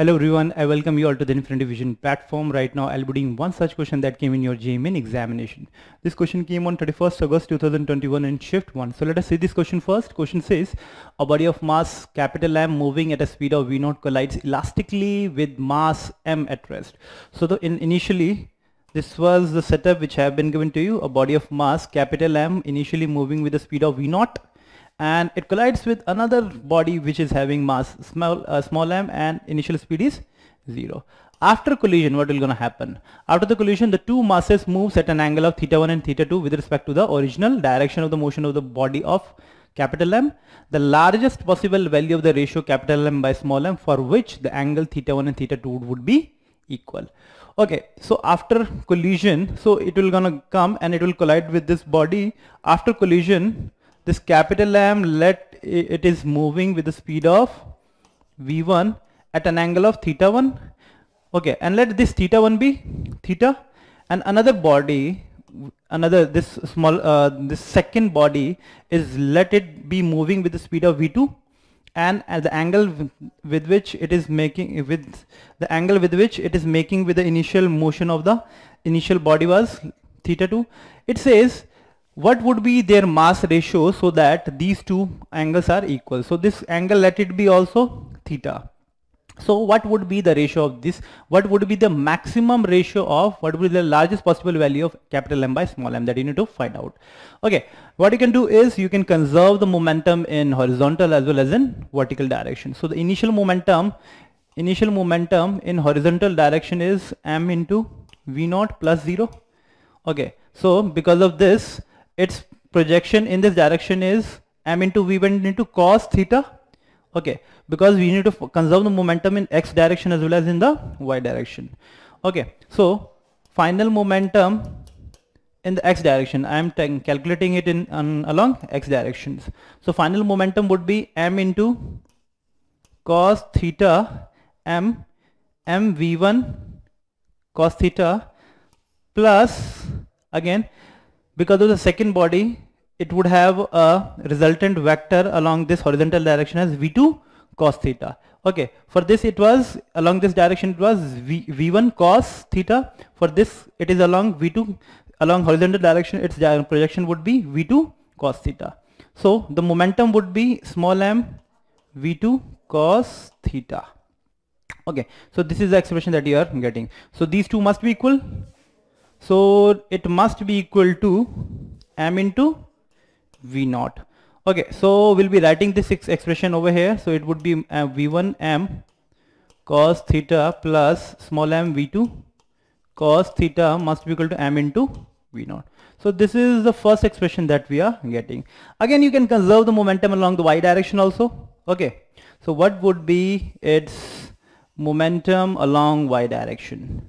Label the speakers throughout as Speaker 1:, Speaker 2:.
Speaker 1: Hello everyone, I welcome you all to the Infinity Vision platform. Right now I'll be doing one such question that came in your JMN examination. This question came on 31st August 2021 in shift 1. So let us see this question first. Question says, a body of mass capital M moving at a speed of V0 collides elastically with mass M at rest. So the in initially this was the setup which I have been given to you, a body of mass capital M initially moving with a speed of V0 and it collides with another body which is having mass small uh, small m and initial speed is zero after collision what is going to happen after the collision the two masses moves at an angle of theta 1 and theta 2 with respect to the original direction of the motion of the body of capital M the largest possible value of the ratio capital M by small m for which the angle theta 1 and theta 2 would be equal okay so after collision so it will gonna come and it will collide with this body after collision this capital M let it is moving with the speed of v1 at an angle of theta 1 okay and let this theta 1 be theta and another body another this small uh, this second body is let it be moving with the speed of v2 and at the angle with which it is making with the angle with which it is making with the initial motion of the initial body was theta 2 it says what would be their mass ratio so that these two angles are equal so this angle let it be also theta so what would be the ratio of this what would be the maximum ratio of what would be the largest possible value of capital M by small m that you need to find out okay what you can do is you can conserve the momentum in horizontal as well as in vertical direction so the initial momentum initial momentum in horizontal direction is m into v naught plus 0 okay so because of this its projection in this direction is m into v1 into cos theta okay because we need to conserve the momentum in x direction as well as in the y direction okay so final momentum in the x direction I am calculating it in um, along x directions so final momentum would be m into cos theta m m v1 cos theta plus again because of the second body, it would have a resultant vector along this horizontal direction as v2 cos theta. Okay, for this it was along this direction it was v, v1 cos theta. For this it is along v2 along horizontal direction its projection would be v2 cos theta. So the momentum would be small m v2 cos theta. Okay, so this is the expression that you are getting. So these two must be equal. So it must be equal to m into v naught. Okay, so we'll be writing this expression over here. So it would be uh, v1 m cos theta plus small m v2 cos theta must be equal to m into v naught. So this is the first expression that we are getting. Again, you can conserve the momentum along the y direction also. Okay, so what would be its momentum along y direction?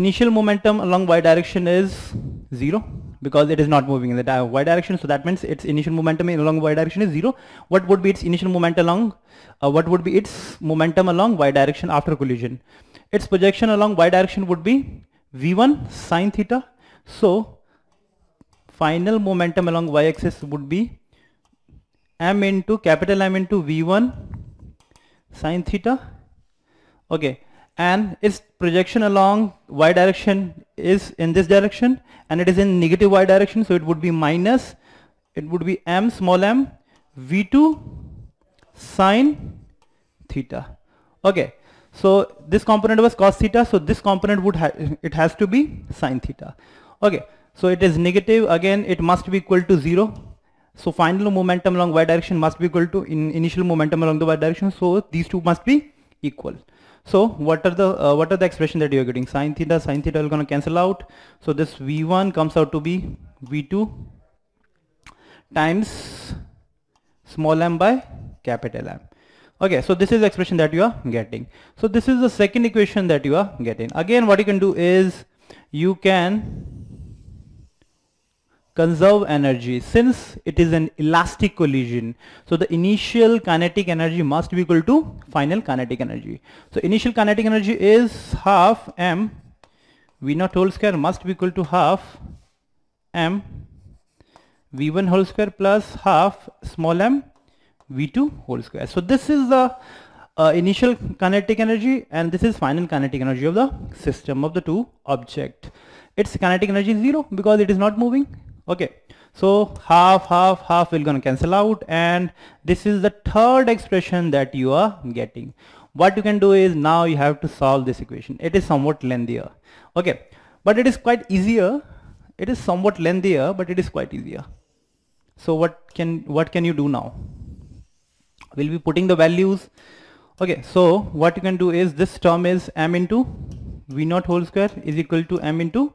Speaker 1: initial momentum along y direction is 0 because it is not moving in the y direction so that means its initial momentum along y direction is 0 what would be its initial momentum along uh, what would be its momentum along y direction after collision its projection along y direction would be v1 sine theta so final momentum along y axis would be m into capital M into v1 sine theta okay and its projection along y direction is in this direction and it is in negative y direction so it would be minus it would be m small m v2 sine theta okay so this component was cos theta so this component would ha it has to be sine theta okay so it is negative again it must be equal to 0 so final momentum along y direction must be equal to in initial momentum along the y direction so these two must be equal so what are the uh, what are the expression that you are getting? Sine theta, sine theta will gonna cancel out. So this V1 comes out to be V2 times small m by capital M. Okay, so this is the expression that you are getting. So this is the second equation that you are getting. Again, what you can do is you can conserve energy since it is an elastic collision so the initial kinetic energy must be equal to final kinetic energy so initial kinetic energy is half m naught whole square must be equal to half m v1 whole square plus half small m v2 whole square so this is the uh, initial kinetic energy and this is final kinetic energy of the system of the two object its kinetic energy is zero because it is not moving okay so half half half will gonna cancel out and this is the third expression that you are getting what you can do is now you have to solve this equation it is somewhat lengthier okay but it is quite easier it is somewhat lengthier but it is quite easier so what can what can you do now we'll be putting the values okay so what you can do is this term is m into v naught whole square is equal to m into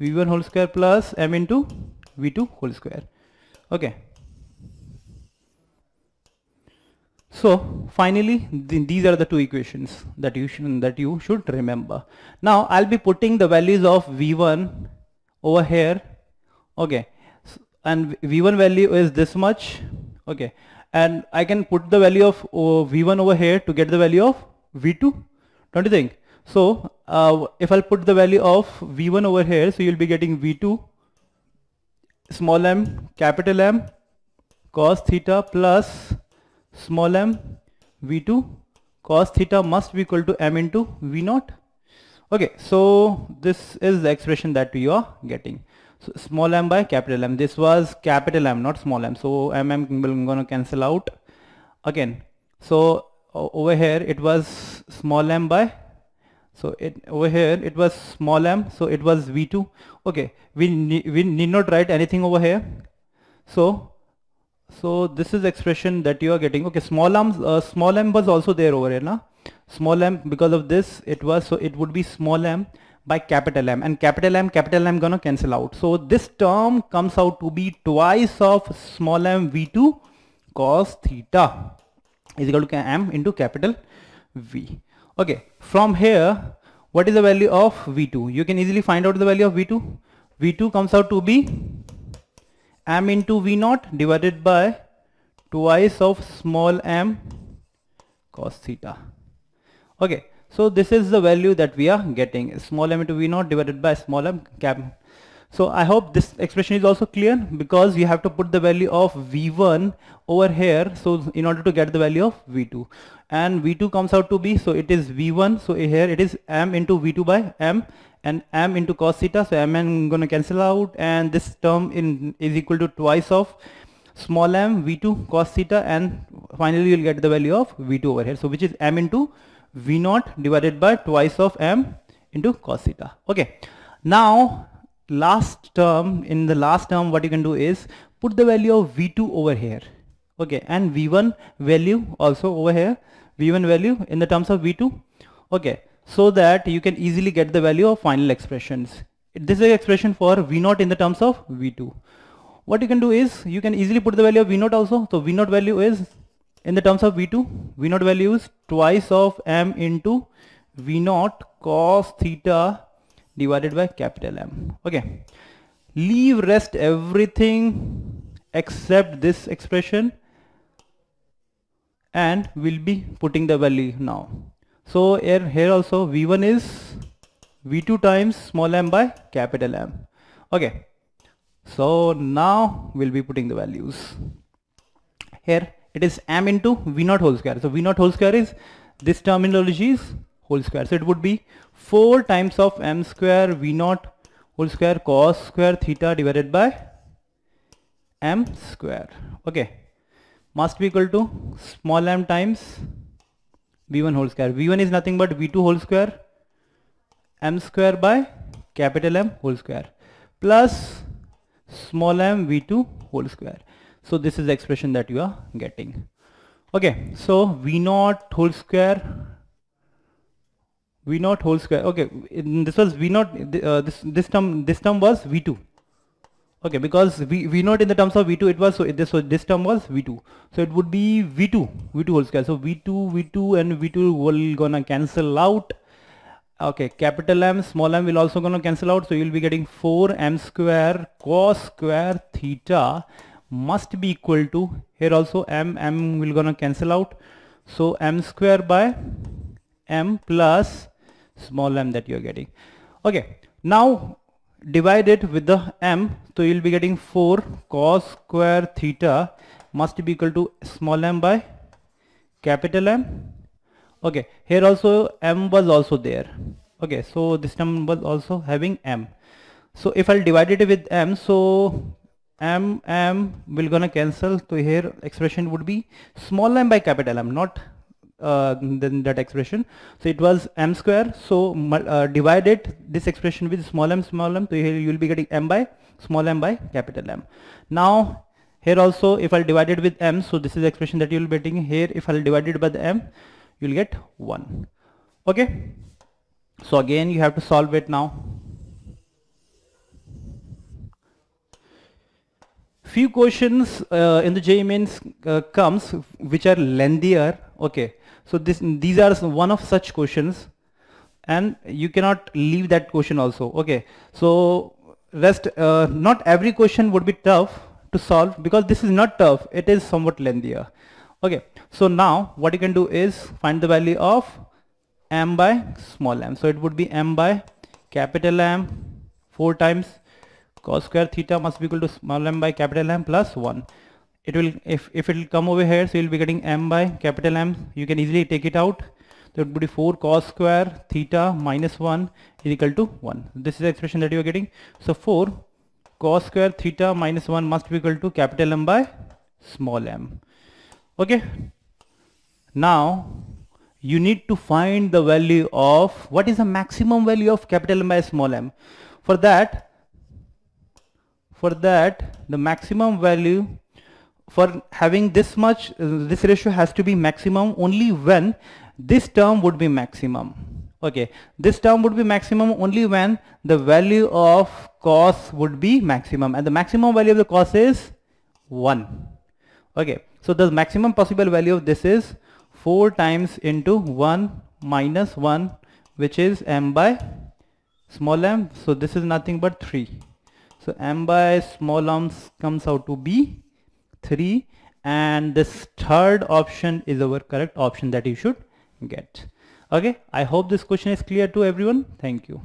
Speaker 1: v1 whole square plus m into v2 whole square okay so finally th these are the two equations that you should that you should remember now I'll be putting the values of v1 over here okay so, and v1 value is this much okay and I can put the value of v1 over here to get the value of v2 don't you think so uh, if I'll put the value of v1 over here so you'll be getting v2 small m capital M cos theta plus small m v2 cos theta must be equal to m into v naught okay so this is the expression that we are getting so small m by capital M this was capital M not small m so mm will gonna cancel out again so over here it was small m by so it over here it was small m so it was v2 okay we ne we need not write anything over here so so this is expression that you are getting okay small m uh, small m was also there over here na small m because of this it was so it would be small m by capital M and capital M capital M gonna cancel out so this term comes out to be twice of small m v2 cos theta is equal to m into capital V okay from here what is the value of V2 you can easily find out the value of V2 V2 comes out to be m into V0 divided by twice of small m cos theta okay so this is the value that we are getting small m into V0 divided by small m cap so I hope this expression is also clear because you have to put the value of V1 over here. So in order to get the value of V2 and V2 comes out to be, so it is V1. So here it is M into V2 by M and M into cos theta. So m and going to cancel out and this term in is equal to twice of small m V2 cos theta and finally you'll get the value of V2 over here. So which is M into V0 divided by twice of M into cos theta. Okay. Now last term, in the last term what you can do is put the value of V2 over here. Okay, and V1 value also over here, V1 value in the terms of V2. Okay, so that you can easily get the value of final expressions. This is the expression for V0 in the terms of V2. What you can do is you can easily put the value of V0 also. So V0 value is in the terms of V2, V0 value is twice of M into V0 cos theta divided by capital M okay leave rest everything except this expression and we'll be putting the value now so here, here also v1 is v2 times small m by capital M okay so now we'll be putting the values here it is m into v0 whole square so v0 whole square is this terminology is whole square. So it would be 4 times of m square v naught whole square cos square theta divided by m square. Okay. Must be equal to small m times v1 whole square. v1 is nothing but v2 whole square m square by capital M whole square plus small m v2 whole square. So this is the expression that you are getting. Okay, so v naught whole square V naught whole square. Okay, this was V naught. Uh, this this term this term was V2. Okay, because V V naught in the terms of V2 it was so this so this term was V2. So it would be V2 V2 whole square. So V2 V2 and V2 will gonna cancel out. Okay, capital M small m will also gonna cancel out. So you'll be getting 4 m square cos square theta must be equal to here also m m will gonna cancel out. So m square by m plus small m that you are getting okay now divide it with the m so you'll be getting 4 cos square theta must be equal to small m by capital M okay here also M was also there okay so this number was also having M so if I'll divide it with M so M M will gonna cancel so here expression would be small m by capital M not uh, then that expression. So it was m square. So uh, divided this expression with small m small m. So you will be getting m by small m by capital M. Now here also if I'll divide it with m. So this is the expression that you'll be getting here. If I'll divide it by the m you'll get 1. Okay. So again you have to solve it now. Few questions uh, in the J mains uh, comes which are lengthier. Okay so this, these are one of such questions and you cannot leave that question also. Okay. So rest, uh, not every question would be tough to solve because this is not tough. It is somewhat lengthier. Okay. So now what you can do is find the value of m by small m. So it would be m by capital M 4 times cos square theta must be equal to small m by capital M plus 1 it will if, if it will come over here so you'll be getting m by capital M you can easily take it out so it would be 4 cos square theta minus 1 is equal to 1 this is the expression that you are getting so 4 cos square theta minus 1 must be equal to capital M by small m okay now you need to find the value of what is the maximum value of capital M by small m for that for that the maximum value for having this much, uh, this ratio has to be maximum only when this term would be maximum. Okay, this term would be maximum only when the value of cos would be maximum and the maximum value of the cos is 1. Okay, so the maximum possible value of this is 4 times into 1 minus 1 which is m by small m so this is nothing but 3 so m by small m comes out to be 3 and this third option is our correct option that you should get okay i hope this question is clear to everyone thank you